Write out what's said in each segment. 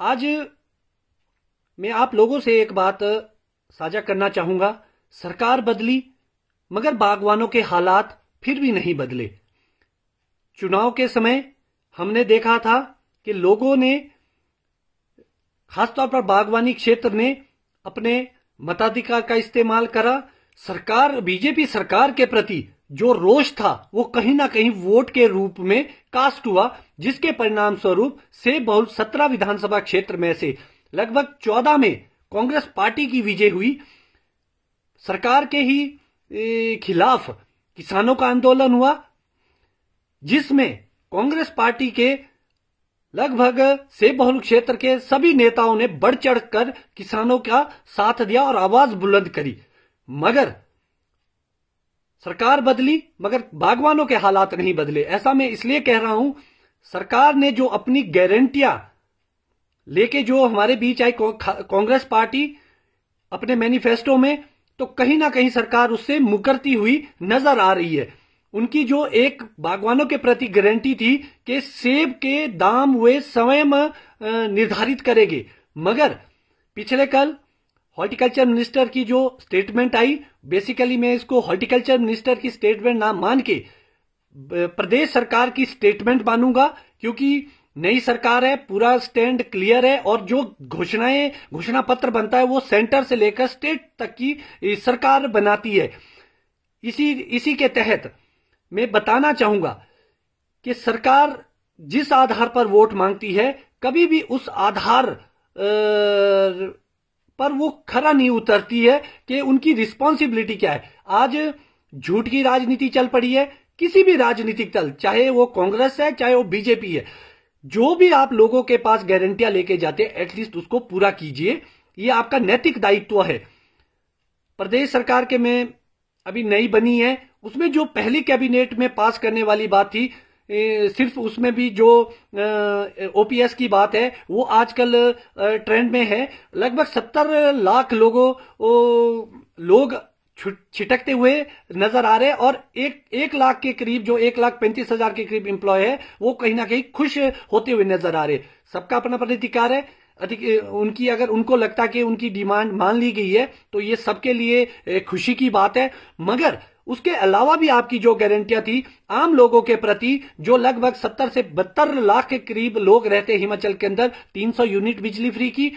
आज मैं आप लोगों से एक बात साझा करना चाहूंगा सरकार बदली मगर बागवानों के हालात फिर भी नहीं बदले चुनाव के समय हमने देखा था कि लोगों ने खासतौर पर बागवानी क्षेत्र ने अपने मताधिकार का इस्तेमाल करा सरकार बीजेपी सरकार के प्रति जो रोष था वो कहीं ना कहीं वोट के रूप में कास्ट हुआ जिसके परिणाम स्वरूप से बहुल सत्रह विधानसभा क्षेत्र में से लगभग चौदह में कांग्रेस पार्टी की विजय हुई सरकार के ही खिलाफ किसानों का आंदोलन हुआ जिसमें कांग्रेस पार्टी के लगभग से बहुल क्षेत्र के सभी नेताओं ने बढ़ चढ़कर किसानों का साथ दिया और आवाज बुलंद करी मगर सरकार बदली मगर बागवानों के हालात नहीं बदले ऐसा मैं इसलिए कह रहा हूं सरकार ने जो अपनी गारंटियां लेके जो हमारे बीच आई कांग्रेस पार्टी अपने मैनिफेस्टो में तो कहीं ना कहीं सरकार उससे मुकरती हुई नजर आ रही है उनकी जो एक बागवानों के प्रति गारंटी थी कि सेब के दाम वे स्वयं निर्धारित करेंगे मगर पिछले कल हॉर्टिकल्चर मिनिस्टर की जो स्टेटमेंट आई बेसिकली मैं इसको हॉर्टिकल्चर मिनिस्टर की स्टेटमेंट ना मान के प्रदेश सरकार की स्टेटमेंट मानूंगा क्योंकि नई सरकार है पूरा स्टैंड क्लियर है और जो घोषणाएं घोषणा पत्र बनता है वो सेंटर से लेकर स्टेट तक की सरकार बनाती है इसी इसी के तहत मैं बताना चाहूंगा कि सरकार जिस आधार पर वोट मांगती है कभी भी उस आधार आ, पर वो खरा नहीं उतरती है कि उनकी रिस्पॉन्सिबिलिटी क्या है आज झूठ की राजनीति चल पड़ी है किसी भी राजनीतिक दल चाहे वो कांग्रेस है चाहे वो बीजेपी है जो भी आप लोगों के पास गारंटियां लेके जाते हैं एटलीस्ट उसको पूरा कीजिए ये आपका नैतिक दायित्व है प्रदेश सरकार के में अभी नई बनी है उसमें जो पहली कैबिनेट में पास करने वाली बात थी सिर्फ उसमें भी जो ओपीएस की बात है वो आजकल ट्रेंड में है लगभग सत्तर लाख लोगों लोग छिटकते हुए नजर आ रहे हैं और एक एक लाख के करीब जो एक लाख पैंतीस हजार के करीब इम्प्लॉय है वो कहीं ना कहीं खुश होते हुए नजर आ रहे सबका अपना अपना अधिकार है उनकी अगर उनको लगता कि उनकी डिमांड मान ली गई है तो ये सबके लिए खुशी की बात है मगर उसके अलावा भी आपकी जो गारंटियां थी आम लोगों के प्रति जो लगभग सत्तर से बहत्तर लाख के करीब लोग रहते हिमाचल के अंदर 300 यूनिट बिजली फ्री की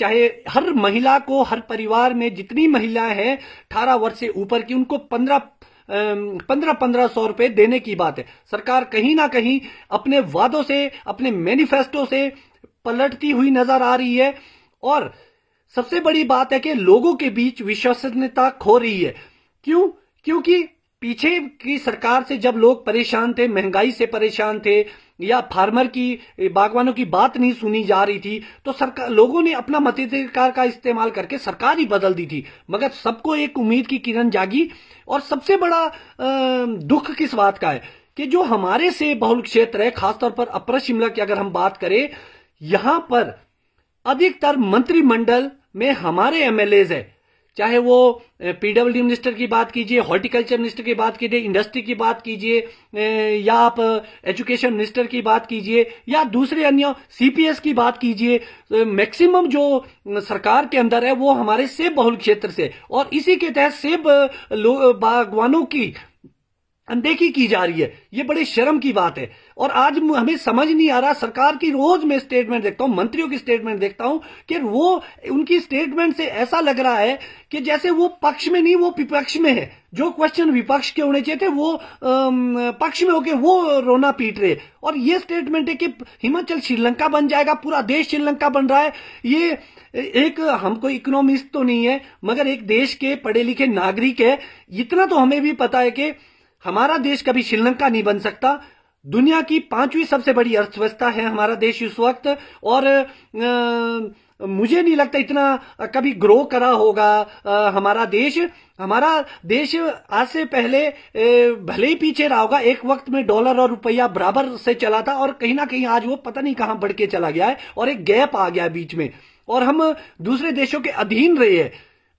चाहे हर महिला को हर परिवार में जितनी महिलाएं हैं अठारह वर्ष से ऊपर की उनको पंद्रह पंद्रह पंद्रह सौ रुपए देने की बात है सरकार कहीं ना कहीं अपने वादों से अपने मैनिफेस्टो से पलटती हुई नजर आ रही है और सबसे बड़ी बात है कि लोगों के बीच विश्वसनीयता खो रही है क्यों क्योंकि पीछे की सरकार से जब लोग परेशान थे महंगाई से परेशान थे या फार्मर की बागवानों की बात नहीं सुनी जा रही थी तो सरकार लोगों ने अपना मताधिकार का इस्तेमाल करके सरकार ही बदल दी थी मगर सबको एक उम्मीद की किरण जागी और सबसे बड़ा आ, दुख किस बात का है कि जो हमारे से बहुल क्षेत्र है खासतौर पर अपर शिमला की अगर हम बात करें यहां पर अधिकतर मंत्रिमंडल में हमारे एमएलए है चाहे वो पीडब्ल्यू मिनिस्टर की बात कीजिए हॉर्टिकल्चर मिनिस्टर की बात कीजिए इंडस्ट्री की बात कीजिए या आप एजुकेशन मिनिस्टर की बात कीजिए या दूसरे अन्य सीपीएस की बात कीजिए मैक्सिमम तो जो सरकार के अंदर है वो हमारे सेब बहुल क्षेत्र से और इसी के तहत सेब बागवानों की अनदेखी की जा रही है ये बड़े शर्म की बात है और आज हमें समझ नहीं आ रहा सरकार की रोज में स्टेटमेंट देखता हूं मंत्रियों की स्टेटमेंट देखता हूं कि वो उनकी स्टेटमेंट से ऐसा लग रहा है कि जैसे वो पक्ष में नहीं वो विपक्ष में है जो क्वेश्चन विपक्ष के होने चाहिए थे वो पक्ष में होके वो रोना पीट रहे और ये स्टेटमेंट है कि हिमाचल श्रीलंका बन जाएगा पूरा देश श्रीलंका बन रहा है ये एक हम कोई इकोनॉमिस्ट तो नहीं है मगर एक देश के पढ़े लिखे नागरिक है इतना तो हमें भी पता है कि हमारा देश कभी श्रीलंका नहीं बन सकता दुनिया की पांचवी सबसे बड़ी अर्थव्यवस्था है हमारा देश इस वक्त और आ, मुझे नहीं लगता इतना कभी ग्रो करा होगा आ, हमारा देश हमारा देश आज से पहले ए, भले ही पीछे रहा होगा एक वक्त में डॉलर और रुपया बराबर से चला था और कहीं ना कहीं आज वो पता नहीं कहां बढ़ के चला गया है और एक गैप आ गया बीच में और हम दूसरे देशों के अधीन रहे हैं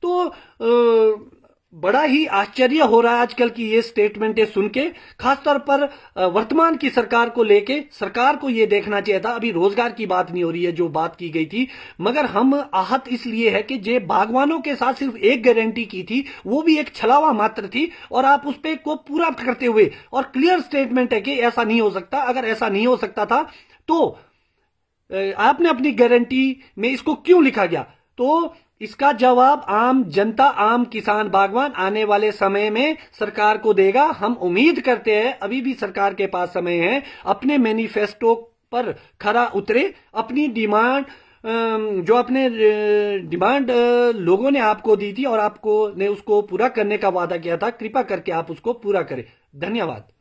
तो आ, बड़ा ही आश्चर्य हो रहा है आजकल की ये स्टेटमेंटें सुन के खासतौर पर वर्तमान की सरकार को लेके सरकार को ये देखना चाहिए था अभी रोजगार की बात नहीं हो रही है जो बात की गई थी मगर हम आहत इसलिए है कि जे बागवानों के साथ सिर्फ एक गारंटी की थी वो भी एक छलावा मात्र थी और आप उस पर को पूरा करते हुए और क्लियर स्टेटमेंट है कि ऐसा नहीं हो सकता अगर ऐसा नहीं हो सकता था तो आपने अपनी गारंटी में इसको क्यों लिखा गया तो इसका जवाब आम जनता आम किसान बागवान आने वाले समय में सरकार को देगा हम उम्मीद करते हैं अभी भी सरकार के पास समय है अपने मैनिफेस्टो पर खरा उतरे अपनी डिमांड जो अपने डिमांड लोगों ने आपको दी थी और आपको ने उसको पूरा करने का वादा किया था कृपा करके आप उसको पूरा करें धन्यवाद